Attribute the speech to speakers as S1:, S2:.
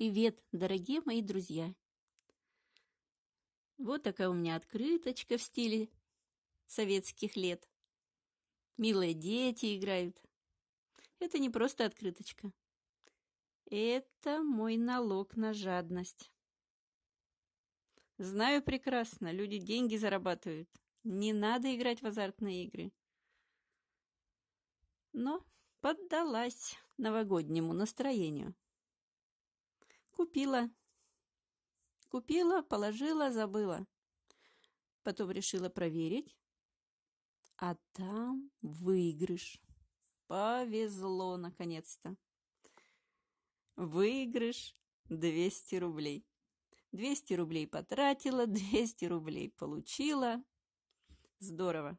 S1: Привет, дорогие мои друзья! Вот такая у меня открыточка в стиле советских лет. Милые дети играют. Это не просто открыточка. Это мой налог на жадность. Знаю прекрасно, люди деньги зарабатывают. Не надо играть в азартные игры. Но поддалась новогоднему настроению. Купила. Купила, положила, забыла. Потом решила проверить. А там выигрыш. Повезло, наконец-то. Выигрыш 200 рублей. 200 рублей потратила, 200 рублей получила. Здорово.